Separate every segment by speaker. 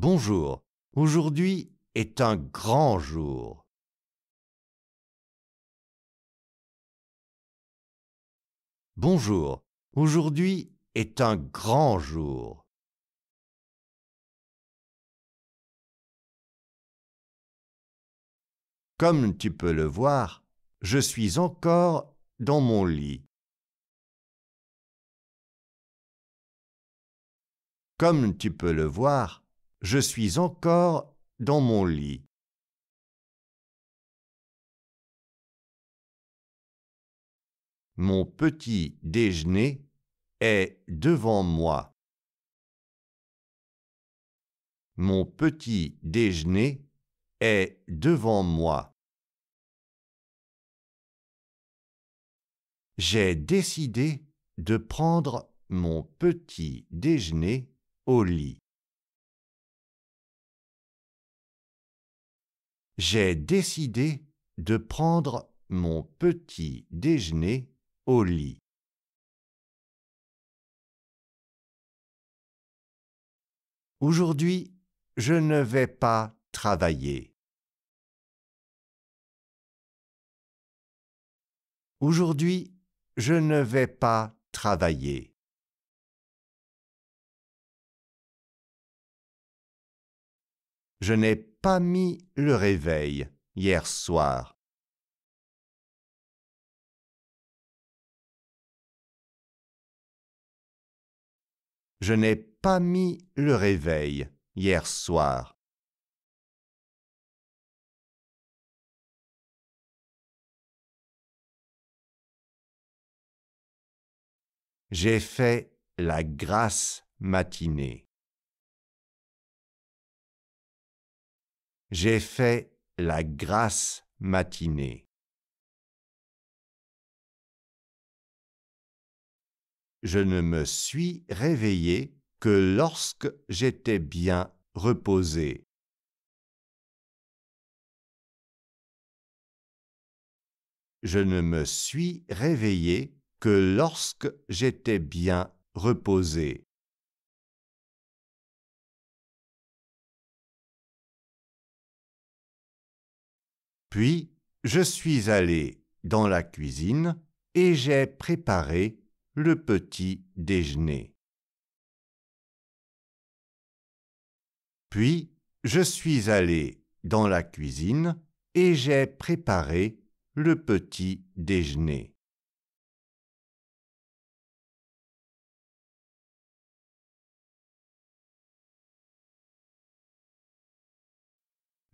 Speaker 1: Bonjour, aujourd'hui est un grand jour. Bonjour, aujourd'hui est un grand jour. Comme tu peux le voir, je suis encore dans mon lit. Comme tu peux le voir, je suis encore dans mon lit. Mon
Speaker 2: petit déjeuner est devant moi. Mon petit déjeuner est devant moi. J'ai décidé de prendre mon petit déjeuner au lit. j'ai décidé de prendre mon petit déjeuner au
Speaker 1: lit. Aujourd'hui, je ne vais pas travailler. Aujourd'hui, je ne vais pas travailler. Je n'ai pas mis le réveil hier soir. Je n'ai pas mis le réveil hier soir. J'ai fait la grasse matinée. J'ai fait la
Speaker 2: grasse matinée. Je ne me suis réveillé que lorsque j'étais bien reposé. Je ne me suis réveillé que lorsque j'étais bien reposé. Puis je suis allé dans la cuisine et j'ai préparé le petit déjeuner. Puis je suis allé dans la cuisine et j'ai préparé le petit déjeuner.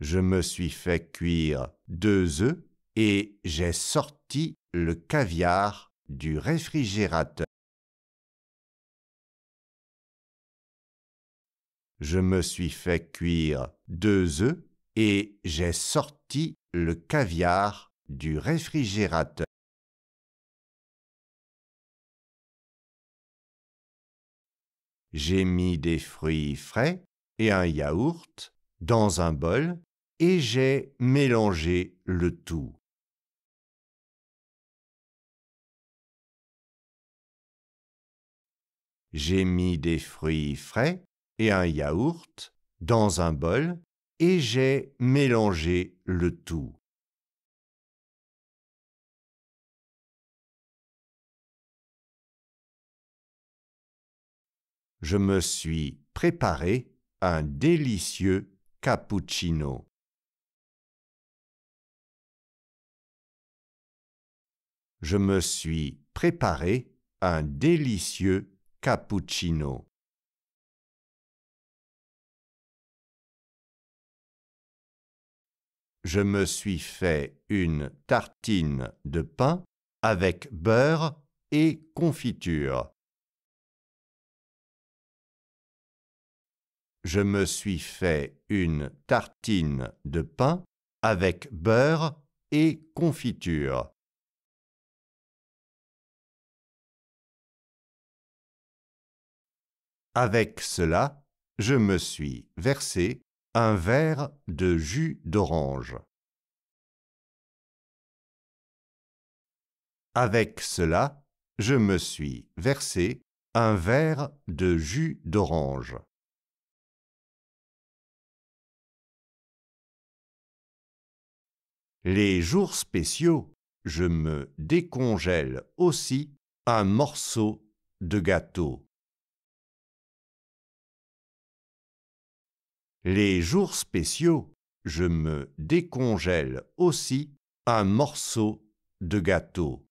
Speaker 2: Je me suis fait cuire deux œufs et j'ai sorti le caviar du
Speaker 1: réfrigérateur.
Speaker 2: Je me suis fait cuire deux œufs et j'ai sorti le caviar du réfrigérateur. J'ai mis des fruits frais et un yaourt dans un bol et j'ai mélangé le tout. J'ai mis des fruits frais et un yaourt dans un bol et j'ai mélangé le
Speaker 1: tout. Je me suis préparé un délicieux cappuccino. Je me suis préparé un délicieux cappuccino. Je me
Speaker 2: suis fait une tartine de pain avec beurre et confiture. je me suis fait une tartine de pain avec beurre et confiture. Avec cela, je me suis versé un verre de jus d'orange. Avec cela, je me suis versé un verre de jus d'orange. Les jours spéciaux, je me décongèle aussi un morceau de gâteau. Les jours spéciaux, je me décongèle aussi un morceau de gâteau.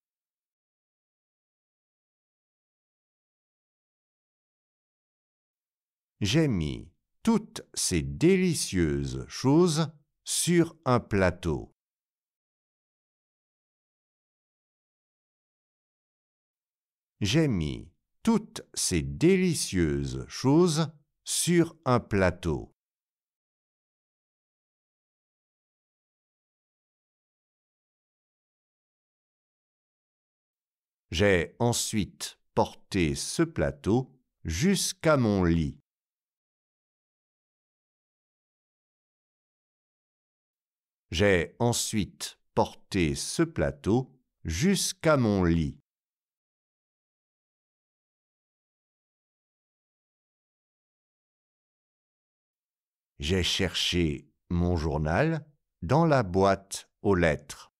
Speaker 1: J'ai mis toutes ces délicieuses choses sur un plateau.
Speaker 2: j'ai mis toutes ces délicieuses choses sur un plateau.
Speaker 1: J'ai ensuite porté ce plateau jusqu'à mon lit. J'ai ensuite porté ce plateau jusqu'à mon lit. J'ai cherché mon journal dans la boîte aux lettres.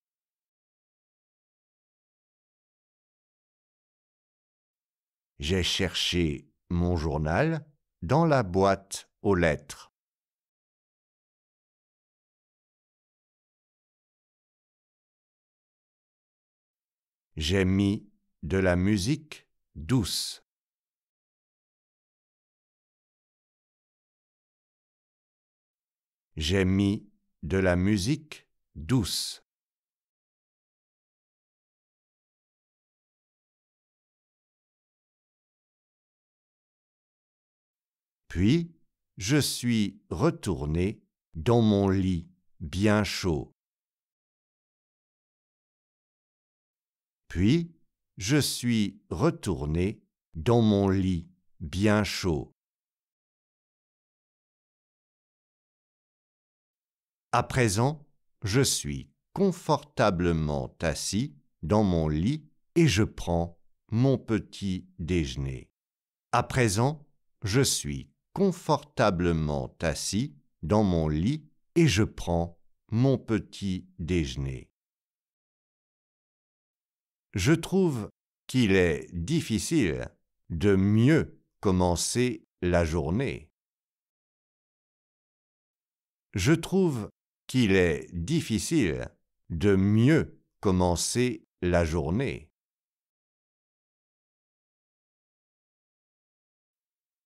Speaker 1: J'ai cherché mon journal dans la boîte aux lettres. J'ai mis de la musique douce. j'ai mis de la musique douce. Puis,
Speaker 2: je suis retourné dans mon lit bien chaud. Puis, je suis retourné dans mon lit bien chaud. À présent, je suis confortablement assis dans mon lit et je prends mon petit déjeuner. À présent, je suis confortablement assis dans mon lit et je prends mon petit déjeuner. Je trouve qu'il est difficile de mieux commencer la journée. Je trouve qu'il est difficile de mieux commencer la journée.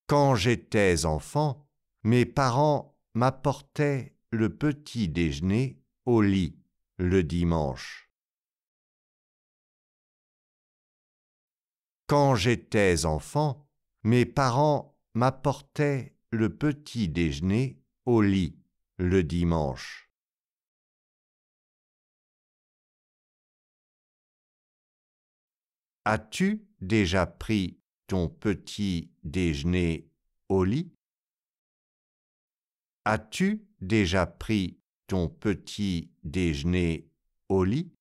Speaker 2: Quand j'étais enfant, mes parents m'apportaient le petit déjeuner au lit le dimanche. Quand j'étais enfant, mes parents m'apportaient le petit déjeuner au lit le dimanche. As-tu déjà pris ton petit déjeuner au lit As-tu déjà pris ton petit déjeuner au lit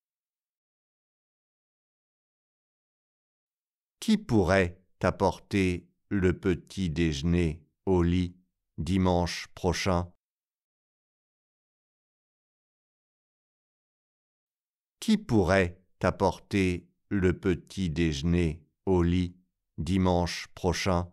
Speaker 2: Qui pourrait t'apporter le petit déjeuner au lit dimanche prochain Qui pourrait t'apporter le petit déjeuner au lit dimanche prochain